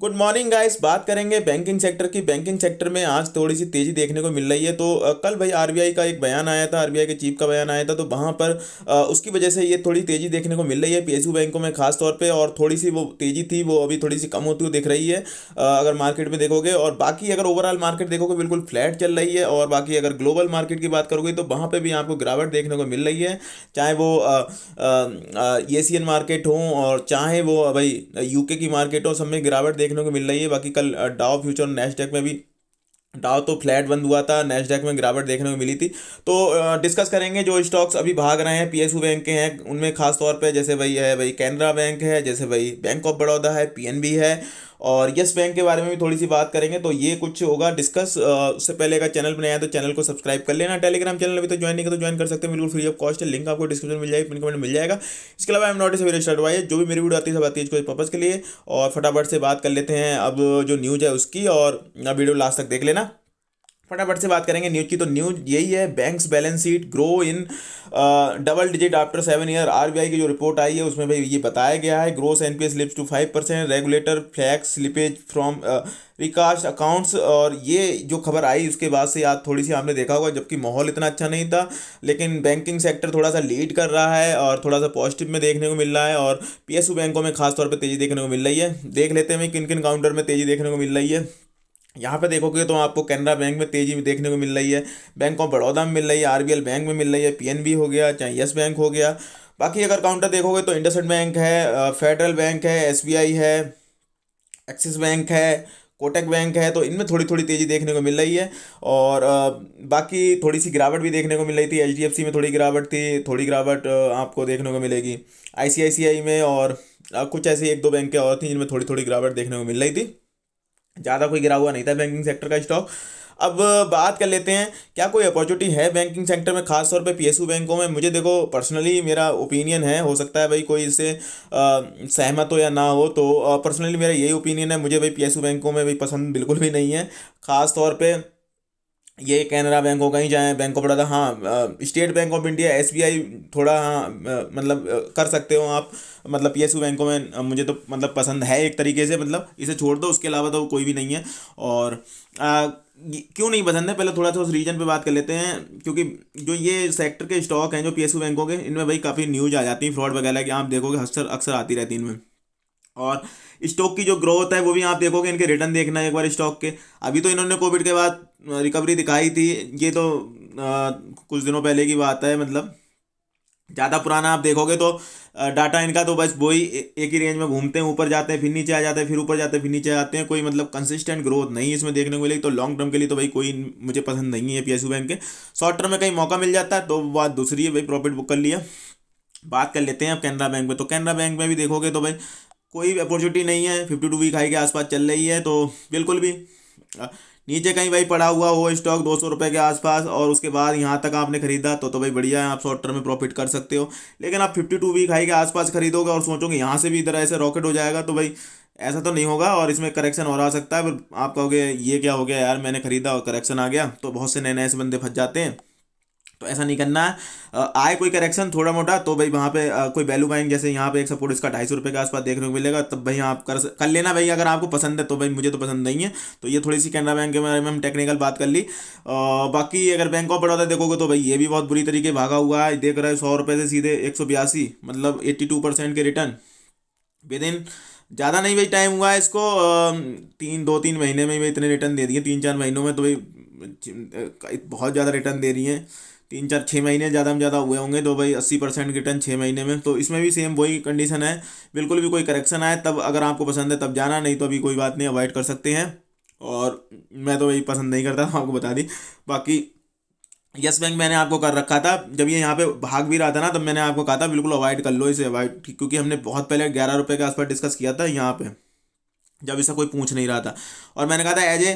good morning guys बात करेंगे banking sector की बैंकिंग सेक्टर में आज थोड़ी सी तेज़ी देखने को मिल रही है तो कल भाई आरबीआई का एक बयान आया था आरबीआई के चीफ का बयान आया था तो वहाँ पर उसकी वजह से ये थोड़ी तेज़ी देखने को मिल रही है पीएसयू बैंकों में खास तौर पे और थोड़ी सी वो तेज़ी थी वो अभी थोड़ी सी कम होती हुई दिख रही है अगर मार्केट में देखोगे और बाकी अगर ओवरऑल मार्केट देखोगे बिल्कुल फ्लैट चल रही है और बाकी अगर ग्लोबल मार्केट की बात करोगे तो वहाँ पर भी आपको गिरावट देखने को मिल रही है चाहे वो एशियन मार्केट हो और चाहे वो भाई यूके की मार्केट हो सब में गिरावट देखने को मिल रही है बाकी कल डाव फ्यूचर और नेस्डेक में भी डाव तो फ्लैट बंद हुआ था नेस्डेक में गिरावट देखने को मिली थी तो डिस्कस करेंगे जो स्टॉक्स अभी भाग रहे हैं पीएसयू बैंक के हैं उनमें खास तौर पे जैसे भाई है भाई कैनरा बैंक है जैसे भाई बैंक ऑफ बड़ौदा है पीएनबी है और यस बैंक के बारे में भी थोड़ी सी बात करेंगे तो ये कुछ होगा डिस्कस उससे पहले अगर चैनल बनाया तो चैनल को सब्सक्राइब कर लेना टेलीग्राम चैनल अभी तो ज्वाइन नहीं कर तो ज्वाइन कर सकते हैं बिल्कुल फ्री ऑफ कॉस्ट है लिंक आपको डिस्क्रिप्शन मिल जाएगी पिन कमेंट मिल जाएगा इसके अलावा एम नोटिस अभी स्टार्ट हुआ है जो भी मेरी वीडियो आती है सब आती है कोई पर्पज़ के लिए और फटाफट से बात कर लेते हैं अब जो न्यूज़ है उसकी और वीडियो लास्ट तक देख लेना फटाफट से बात करेंगे न्यूज की तो न्यूज यही है banks balance sheet grow in double digit after seven year R की जो रिपोर्ट आई है उसमें भाई ये बताया गया है gross N P S slips to five percent regulator flags slippage from recast accounts और ये जो खबर आई उसके बाद से आज थोड़ी सी आपने देखा होगा जबकि माहौल इतना अच्छा नहीं था लेकिन बैंकिंग सेक्टर थोड़ा सा लीड कर रहा है और थोड़ा सा पॉजिटिव में देखने को मिल रहा है और पी बैंकों में खासतौर पर तेज़ी देखने को मिल रही है देख लेते हैं कि किन किन काउंटर में तेज़ी देखने को मिल रही है यहाँ पे देखोगे तो आपको कैनरा बैंक में तेज़ी में देखने को मिल रही है बैंक ऑफ बड़ौदा में मिल रही है आरबीएल बैंक में मिल रही है पीएनबी हो गया चाहे येस बैंक हो गया बाकी अगर काउंटर देखोगे तो इंडसइंड बैंक है फेडरल बैंक है एसबीआई है एक्सिस बैंक है कोटक बैंक है तो इनमें थोड़ी थोड़ी तेज़ी देखने को मिल रही है और बाकी थोड़ी सी गिरावट भी देखने को मिल रही थी एच में थोड़ी गिरावट थी थोड़ी गिरावट आपको देखने को मिलेगी आई में और कुछ ऐसी एक दो बैंक के और थी जिनमें थोड़ी थोड़ी गिरावट देखने को मिल रही थी ज़्यादा कोई गिरा हुआ नहीं था बैंकिंग सेक्टर का स्टॉक अब बात कर लेते हैं क्या कोई अपॉर्चुनिटी है बैंकिंग सेक्टर में खास तौर पे पीएसयू बैंकों में मुझे देखो पर्सनली मेरा ओपिनियन है हो सकता है भाई कोई इससे सहमत हो या ना हो तो पर्सनली मेरा यही ओपिनियन है मुझे भाई पीएसयू बैंकों में भी पसंद बिल्कुल भी नहीं है ख़ास तौर पर ये कैनरा बैंक हो कहीं जाएँ बैंक ऑफ बड़ौदा हाँ स्टेट बैंक ऑफ इंडिया एस थोड़ा हाँ मतलब कर सकते हो आप मतलब पी बैंकों में मुझे तो मतलब पसंद है एक तरीके से मतलब इसे छोड़ दो उसके अलावा तो कोई भी नहीं है और आ, क्यों नहीं पसंद है पहले थोड़ा सा उस रीजन पे बात कर लेते हैं क्योंकि जो ये सेक्टर के स्टॉक हैं जो पी बैंकों के इनमें भाई काफ़ी न्यूज़ आ जाती है फ्रॉड वगैरह की आप देखोगे अक्सर अक्सर आती रहती है इनमें और स्टॉक की जो ग्रोथ है वो भी आप देखोगे इनके रिटर्न देखना है एक बार स्टॉक के अभी तो इन्होंने कोविड के बाद रिकवरी दिखाई थी ये तो आ, कुछ दिनों पहले की बात है मतलब ज़्यादा पुराना आप देखोगे तो डाटा इनका तो बस वही एक ही रेंज में घूमते हैं ऊपर जाते हैं फिर नीचे आ जाते हैं फिर ऊपर जाते हैं फिर नीचे आते हैं कोई मतलब कंसिस्टेंट ग्रोथ नहीं इसमें देखने को मिली तो लॉन्ग टर्म के लिए तो भाई कोई मुझे पसंद नहीं है पीएसयू बैंक के शॉर्ट टर्म में कहीं मौका मिल जाता है तो बात दूसरी है भाई प्रॉफिट बुक कर लिया बात कर लेते हैं अब कैनरा बैंक में तो कैनरा बैंक में भी देखोगे तो भाई कोई अपॉर्चुनिटी नहीं है फिफ्टी टू वीक हाई के आसपास चल रही है तो बिल्कुल भी नीचे कहीं भाई पड़ा हुआ हो स्टॉक दो सौ रुपये के आसपास और उसके बाद यहाँ तक आपने खरीदा तो तो भाई बढ़िया है आप शॉर्ट टर्म में प्रॉफिट कर सकते हो लेकिन आप फिफ्टी टू वीक हाई के आसपास खरीदोगे और सोचोगे यहाँ से भी इधर ऐसे रॉकेट हो जाएगा तो भाई ऐसा तो नहीं होगा और इसमें करेक्शन और आ सकता है फिर आप कहोगे ये क्या हो गया यार मैंने खरीदा और करेक्शन आ गया तो बहुत से नए नए से बंदे फंस जाते हैं तो ऐसा नहीं करना है आए कोई करेक्शन थोड़ा मोटा तो भाई वहाँ पे कोई वैल्यू बैंक जैसे यहाँ पे एक सपोर्ट इसका ढाई सौ रुपये के आसपास देखने को मिलेगा तब भाई आप कर कर लेना भाई अगर आपको पसंद है तो भाई मुझे तो पसंद नहीं है तो ये थोड़ी सी कैनरा बैंक के बारे में हम टेक्निकल बात कर ली बाकी अगर बैंक ऑफ बड़ौदा देखोगे तो भाई ये भी बहुत बुरी तरीके भागा हुआ है देख रहे सौ रुपये से सीधे एक सौ बयासी मतलब एट्टी टू परसेंट के रिटर्न विद इन ज़्यादा नहीं भाई टाइम हुआ है इसको तीन दो तीन महीने में भी इतने रिटर्न दे दिए तीन चार महीनों में तो भाई बहुत ज़्यादा रिटर्न दे रही हैं तीन चार छः महीने ज़्यादा में ज़्यादा हुए होंगे तो भाई अस्सी परसेंट रिटर्न छः महीने में तो इसमें भी सेम वही कंडीशन है बिल्कुल भी कोई करेक्शन आए तब अगर आपको पसंद है तब जाना नहीं तो अभी कोई बात नहीं अवॉइड कर सकते हैं और मैं तो वही पसंद नहीं करता आपको बता दी बाकी यस बैंक मैंने आपको कर रखा था जब ये यहाँ पे भाग भी रहा था ना तब मैंने आपको कहा था बिल्कुल अवॉइड कर लो इसे अवॉइड क्योंकि हमने बहुत पहले ग्यारह रुपये के आसपास डिस्कस किया था यहाँ पे जब इसका कोई पूछ नहीं रहा था और मैंने कहा था एज ए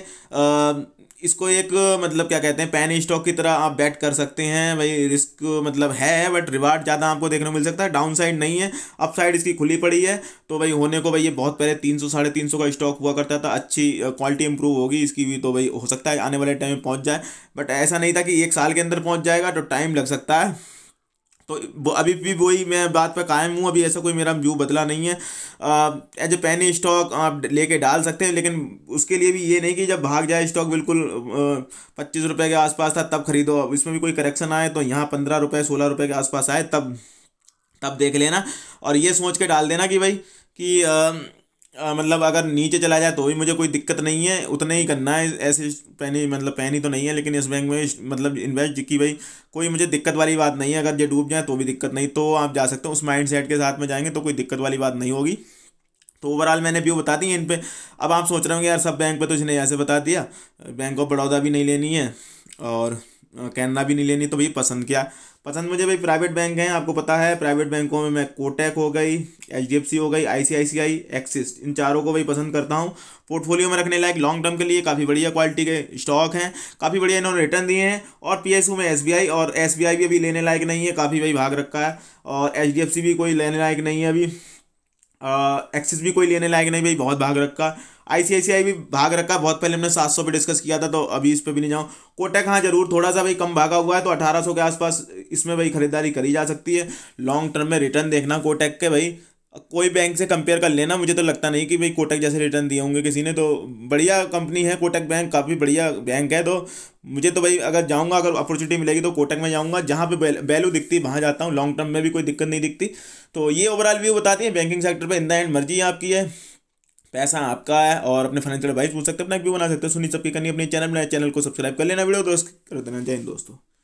इसको एक मतलब क्या कहते हैं पैन स्टॉक की तरह आप बैट कर सकते हैं भाई रिस्क मतलब है बट रिवार्ड ज़्यादा आपको देखने को मिल सकता है डाउन साइड नहीं है अप साइड इसकी खुली पड़ी है तो भाई होने को भाई ये बहुत पहले तीन सौ साढ़े तीन सौ का स्टॉक हुआ करता था अच्छी क्वालिटी इंप्रूव होगी इसकी भी तो भाई हो सकता है आने वाले टाइम में पहुँच जाए बट ऐसा नहीं था कि एक साल के अंदर पहुँच जाएगा तो टाइम लग सकता है तो वो अभी भी वही मैं बात पर कायम हूँ अभी ऐसा कोई मेरा व्यू बदला नहीं है एज ए पैनी स्टॉक आप लेके डाल सकते हैं लेकिन उसके लिए भी ये नहीं कि जब भाग जाए स्टॉक बिल्कुल पच्चीस रुपये के आसपास था तब खरीदो इसमें भी कोई करेक्शन आए तो यहाँ पंद्रह रुपये सोलह रुपये के आसपास आए तब तब देख लेना और ये सोच के डाल देना कि भाई कि मतलब अगर नीचे चला जाए तो भी मुझे कोई दिक्कत नहीं है उतना ही करना है ऐसे पहनी मतलब पहनी तो नहीं है लेकिन इस बैंक में मतलब इन्वेस्ट की भाई कोई मुझे दिक्कत वाली बात नहीं है अगर ये डूब जाए तो भी दिक्कत नहीं तो आप जा सकते हो उस माइंड सेट के साथ में जाएंगे तो कोई दिक्कत वाली बात नहीं होगी तो ओवरऑल मैंने व्यू बता दी इन पर अब आप सोच रहे होंगे यार सब बैंक पर तो इसने ऐसे बता दिया बैंक ऑफ बड़ौदा भी नहीं लेनी है और कैनरा भी नहीं लेनी तो भाई पसंद क्या पसंद मुझे भाई प्राइवेट बैंक हैं आपको पता है प्राइवेट बैंकों में मैं कोटेक हो गई एच हो गई आईसीआईसीआई एक्सिस इन चारों को भाई पसंद करता हूँ पोर्टफोलियो में रखने लायक लॉन्ग टर्म के लिए काफ़ी बढ़िया क्वालिटी के स्टॉक हैं काफ़ी बढ़िया इन्होंने रिटर्न दिए हैं और पी में एस और एस भी अभी लेने लायक नहीं है काफ़ी भाई भाग रखा है और एच भी कोई लेने लायक नहीं है अभी एक्सिस भी कोई लेने लायक नहीं भाई बहुत भाग रखा है आईसीआईसीआई भी भाग रखा बहुत पहले हमने 700 पे डिस्कस किया था तो अभी इस पे भी नहीं जाऊँ कोटक हाँ जरूर थोड़ा सा भाई कम भागा हुआ है तो 1800 के आसपास इसमें भाई खरीदारी करी जा सकती है लॉन्ग टर्म में रिटर्न देखना कोटक के भाई कोई बैंक से कंपेयर कर लेना मुझे तो लगता नहीं कि भाई कोटक जैसे रिटर्न दिए होंगे किसी ने तो बढ़िया कंपनी है कोटक बैंक काफ़ी बढ़िया बैंक है तो मुझे तो भाई अगर जाऊंगा अगर अपॉर्चुनिटी मिलेगी तो कोटक में जाऊंगा जहाँ पे वैल्यू दिखती है वहाँ जाता हूँ लॉन्ग टर्म में भी कोई दिक्कत नहीं दिखती तो ये ओवरऑल व्यू बताती है बैंकिंग सेक्टर पर इन द एंड मर्जी आपकी है पैसा आपका है और अपने फाइनेंशियल एडवाइस पूछ सकते हैं अपना भी बना सकते हैं सुनी सबकी करनी अपने चैनल में चैनल को सब्सक्राइब कर लेना वीडियो दोस्त कर देना जय हिंद दोस्तों